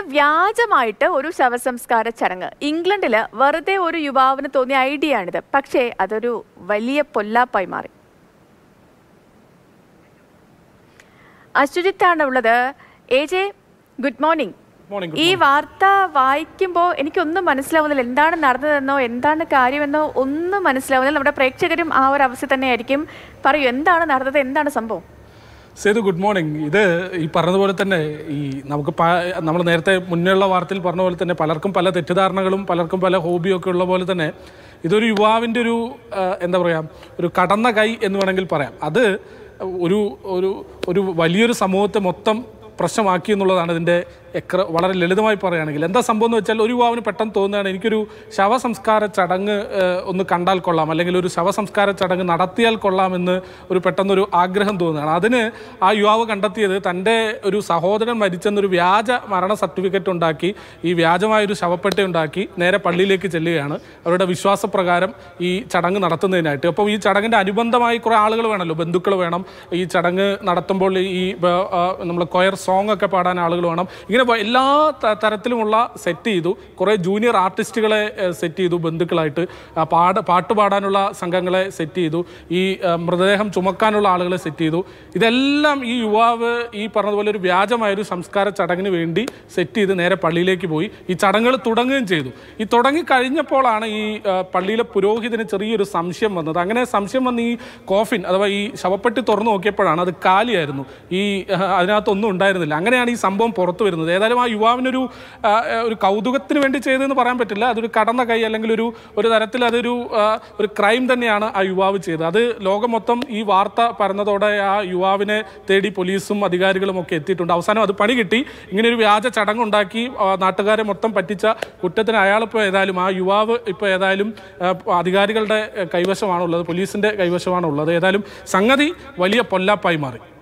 അതായത് വ്യാജമായിട്ട് ഒരു ശവസംസ്കാര ചടങ്ങ് ഇംഗ്ലണ്ടില് വെറുതെ ഒരു യുവാവിന് തോന്നിയ ഐഡിയ ആണിത് പക്ഷേ അതൊരു വലിയ പൊല്ലാപ്പായി മാറി അശ്വജിത്താണ് ഉള്ളത് എ ജെ ഗുഡ് മോർണിംഗ് ഈ വാർത്ത വായിക്കുമ്പോൾ എനിക്കൊന്നും മനസ്സിലാവുന്നില്ല എന്താണ് നടന്നതെന്നോ എന്താണ് കാര്യമെന്നോ ഒന്നും മനസ്സിലാവുന്നില്ല നമ്മുടെ പ്രേക്ഷകരും ആ ഒരു അവസ്ഥ തന്നെയായിരിക്കും പറയൂ എന്താണ് നടന്നത് എന്താണ് സംഭവം സേതു ഗുഡ് മോർണിംഗ് ഇത് ഈ പറഞ്ഞതുപോലെ തന്നെ ഈ നമുക്ക് നമ്മൾ നേരത്തെ മുന്നേയുള്ള വാർത്തയിൽ പറഞ്ഞ പോലെ തന്നെ പലർക്കും പല തെറ്റിദ്ധാരണകളും പലർക്കും പല ഹോബിയും ഒക്കെ ഉള്ള പോലെ തന്നെ ഇതൊരു യുവാവിൻ്റെ ഒരു എന്താ പറയുക ഒരു കടന്ന കൈ എന്ന് വേണമെങ്കിൽ പറയാം അത് ഒരു ഒരു ഒരു വലിയൊരു സമൂഹത്തെ മൊത്തം പ്രശ്നമാക്കി എന്നുള്ളതാണ് ഇതിൻ്റെ എക്ര വളരെ ലളിതമായി പറയുകയാണെങ്കിൽ എന്താ സംഭവം എന്ന് വെച്ചാൽ ഒരു യുവാവിന് പെട്ടെന്ന് തോന്നുകയാണ് എനിക്കൊരു ശവസംസ്കാര ചടങ്ങ് ഒന്ന് കണ്ടാൽ കൊള്ളാം അല്ലെങ്കിൽ ഒരു ശവസംസ്കാര ചടങ്ങ് നടത്തിയാൽ കൊള്ളാമെന്ന് ഒരു പെട്ടെന്നൊരു ആഗ്രഹം തോന്നുകയാണ് അതിന് ആ യുവാവ് കണ്ടെത്തിയത് തൻ്റെ ഒരു സഹോദരൻ മരിച്ചെന്നൊരു വ്യാജ മരണ സർട്ടിഫിക്കറ്റ് ഉണ്ടാക്കി ഈ വ്യാജമായൊരു ശവപ്പെട്ട ഉണ്ടാക്കി നേരെ പള്ളിയിലേക്ക് ചെല്ലുകയാണ് അവരുടെ വിശ്വാസപ്രകാരം ഈ ചടങ്ങ് നടത്തുന്നതിനായിട്ട് അപ്പോൾ ഈ ചടങ്ങിൻ്റെ അനുബന്ധമായി കുറേ ആളുകൾ വേണമല്ലോ ബന്ധുക്കൾ വേണം ഈ ചടങ്ങ് നടത്തുമ്പോൾ ഈ നമ്മൾ കൊയർ സോങ് ഒക്കെ പാടാൻ ആളുകൾ വേണം ഇങ്ങനെ ഇങ്ങനെ എല്ലാ തരത്തിലുമുള്ള സെറ്റ് ചെയ്തു കുറേ ജൂനിയർ ആർട്ടിസ്റ്റുകളെ സെറ്റ് ചെയ്തു ബന്ധുക്കളായിട്ട് പാട പാട്ട് പാടാനുള്ള സംഘങ്ങളെ സെറ്റ് ചെയ്തു ഈ മൃതദേഹം ചുമക്കാനുള്ള ആളുകളെ സെറ്റ് ചെയ്തു ഇതെല്ലാം ഈ യുവാവ് ഈ പറഞ്ഞതുപോലെ ഒരു വ്യാജമായൊരു സംസ്കാര ചടങ്ങിന് വേണ്ടി സെറ്റ് ചെയ്ത് നേരെ പള്ളിയിലേക്ക് പോയി ഈ ചടങ്ങുകൾ തുടങ്ങുകയും ചെയ്തു ഈ തുടങ്ങി ഈ പള്ളിയിലെ പുരോഹിതന് ചെറിയൊരു സംശയം വന്നത് അങ്ങനെ സംശയം വന്ന് ഈ കോഫിൻ അഥവാ ഈ ശവപ്പെട്ടി തുറന്നു നോക്കിയപ്പോഴാണ് അത് കാലിയായിരുന്നു ഈ അതിനകത്തൊന്നും ഉണ്ടായിരുന്നില്ല അങ്ങനെയാണ് ഈ സംഭവം പുറത്തു വരുന്നത് ചെയ്തത് ഏതായാലും ആ യുവാവിനൊരു ഒരു കൗതുകത്തിന് വേണ്ടി ചെയ്തതെന്ന് പറയാൻ പറ്റില്ല അതൊരു കടന്ന കൈ അല്ലെങ്കിൽ ഒരു ഒരു തരത്തിൽ അതൊരു ഒരു ക്രൈം തന്നെയാണ് ആ യുവാവ് ചെയ്തത് അത് ലോകം മൊത്തം ഈ വാർത്ത പരന്നതോടെ ആ യുവാവിനെ തേടി പോലീസും അധികാരികളും ഒക്കെ എത്തിയിട്ടുണ്ട് അവസാനം അത് പണി കിട്ടി ഇങ്ങനെ ഒരു വ്യാജ ചടങ്ങുണ്ടാക്കി നാട്ടുകാരെ മൊത്തം പറ്റിച്ച കുറ്റത്തിന് അയാളിപ്പോൾ ഏതായാലും ആ യുവാവ് ഇപ്പോൾ ഏതായാലും അധികാരികളുടെ കൈവശമാണുള്ളത് പോലീസിൻ്റെ കൈവശമാണുള്ളത് ഏതായാലും സംഗതി വലിയ പൊല്ലാപ്പായി മാറി